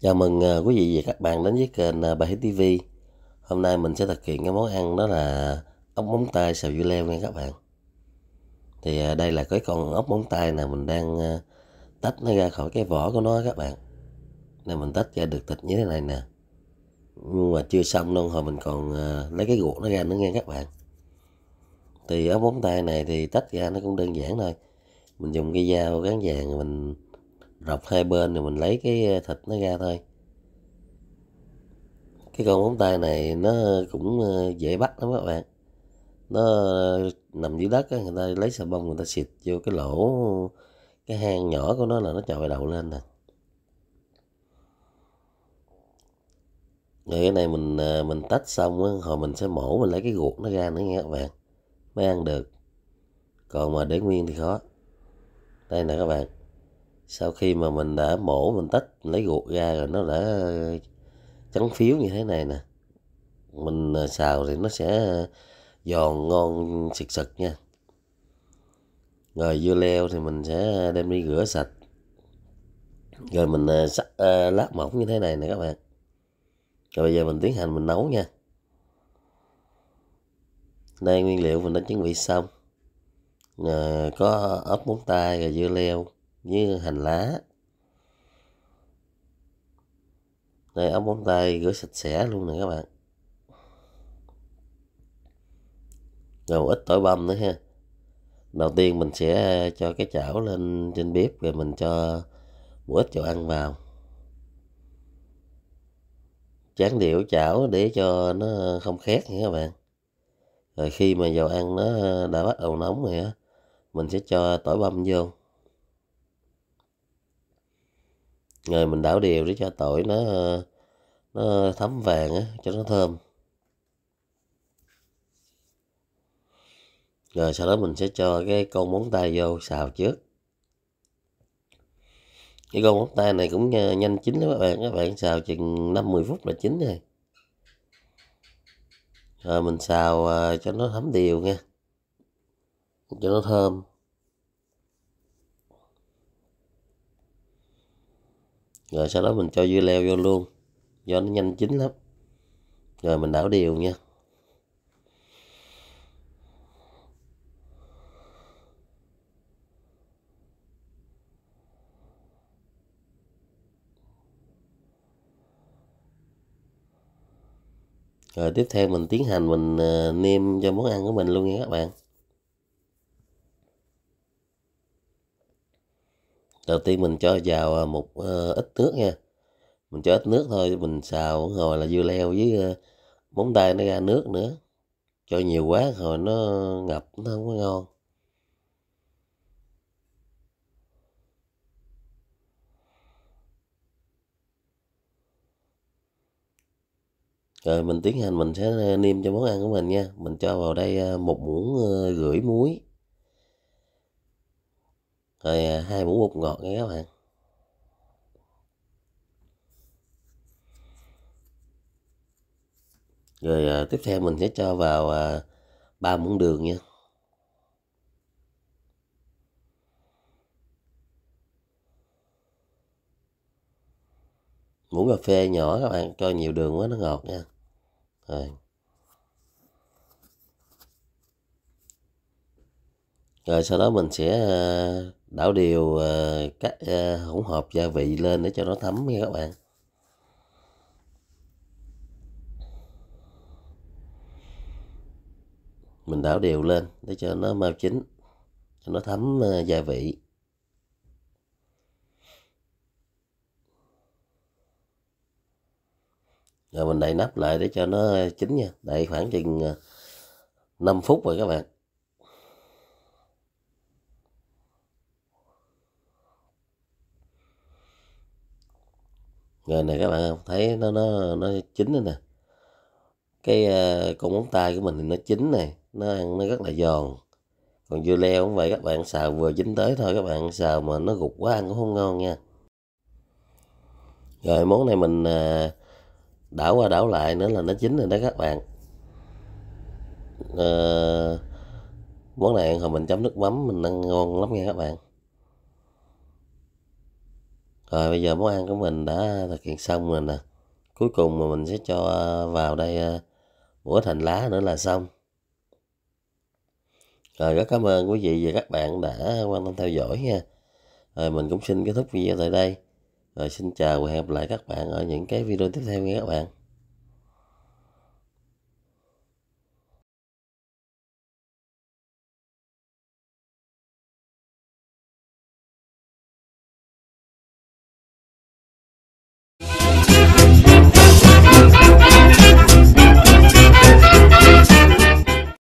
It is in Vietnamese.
Chào mừng à, quý vị và các bạn đến với kênh à, Bà Hít TV Hôm nay mình sẽ thực hiện cái món ăn đó là ốc móng tay xào dưa leo nha các bạn thì à, đây là cái con ốc móng tay này mình đang à, tách nó ra khỏi cái vỏ của nó các bạn nên mình tách ra được thịt như thế này nè nhưng mà chưa xong đâu hồi mình còn à, lấy cái ruột nó ra nữa nghe các bạn thì ốc móng tay này thì tách ra nó cũng đơn giản thôi mình dùng cái dao gắn vàng mình rọc hai bên rồi mình lấy cái thịt nó ra thôi cái con móng tay này nó cũng dễ bắt lắm các bạn nó nằm dưới đất á, người ta lấy xà bông người ta xịt vô cái lỗ cái hang nhỏ của nó là nó chọi đầu lên nè rồi cái này mình à, mình tách xong á hồi mình sẽ mổ mình lấy cái ruột nó ra nữa nha các bạn mới ăn được còn mà để nguyên thì khó đây nè các bạn sau khi mà mình đã mổ mình tách mình lấy ruột ra rồi nó đã trắng phiếu như thế này nè mình à, xào thì nó sẽ giòn ngon sực sực nha rồi dưa leo thì mình sẽ đem đi rửa sạch rồi mình à, sắc à, lát mỏng như thế này nè các bạn rồi bây giờ mình tiến hành mình nấu nha đây nguyên liệu mình đã chuẩn bị xong à, có ớt móng tay rồi dưa leo với hành lá đây ớt móng tay rửa sạch sẽ luôn nè các bạn rồi ít tỏi băm nữa ha đầu tiên mình sẽ ờ, cho cái chảo lên trên bếp rồi mình cho một ít dầu ăn vào chán điệu chảo để cho nó không khét nha các bạn rồi khi mà dầu ăn nó ờ, đã bắt đầu nóng rồi á mình sẽ cho tỏi băm vô rồi mình đảo đều để cho tỏi nó ờ, nó thấm vàng á cho nó thơm rồi sau đó mình sẽ cho cái con móng tay vô xào trước cái con móng tay này cũng ờ, nhanh chín lắm các bạn các bạn xào chừng 5-10 phút là chín rồi rồi mình xào ờ, cho nó thấm đều nha cho nó thơm rồi sau đó mình cho dưa leo vô luôn do nó nhanh chín lắm rồi mình đảo đều nha rồi tiếp theo mình tiến hành mình ờ, nêm cho món ăn của mình luôn nha các bạn đầu tiên mình cho vào à, một ờ, ít nước nha mình cho ít nước thôi mình xào hồi là dưa leo với uh, móng tay nó ra nước nữa cho nhiều quá hồi nó ngập nó không có ngon rồi mình tiến hành mình sẽ ờ, niêm cho món ăn của mình nha mình cho vào đây ờ, một muỗng rưỡi ờ, muối rồi à, hai muỗng bột ngọt nha các bạn rồi à, tiếp theo mình sẽ cho vào à, ba muỗng đường nha muỗng cà phê nhỏ các bạn cho nhiều đường quá nó ngọt nha rồi, rồi sau đó mình sẽ ờ, đảo đều ờ, các ờ, hỗn hợp gia vị lên để cho nó thấm nha các bạn mình đảo đều lên để cho nó mau chín cho nó thấm gia vị rồi mình đậy nắp lại để cho nó chín nha đậy khoảng chừng 5 ờ, phút rồi các bạn rồi này các bạn thấy nó nó nó chín rồi nè cái ờ, con móng tay của mình thì nó chín này nó ăn nó rất là giòn còn dưa leo cũng vậy các bạn xào vừa chín tới thôi các bạn xào mà nó gục quá ăn cũng không ngon nha rồi món này mình à, đảo qua đảo lại nữa là nó chín rồi đó các bạn à, món này ăn hồi mình chấm nước mắm mình ăn ngon lắm nha các bạn rồi bây giờ món ăn của mình đã thực hiện xong rồi nè cuối cùng mà mình sẽ cho vào đây bữa ờ, thành lá nữa là xong rồi rất cảm ơn quý vị và các bạn đã quan tâm theo dõi nha rồi mình cũng xin kết thúc video tại đây rồi xin chào và hẹn gặp lại các bạn ở những cái video tiếp theo nha các bạn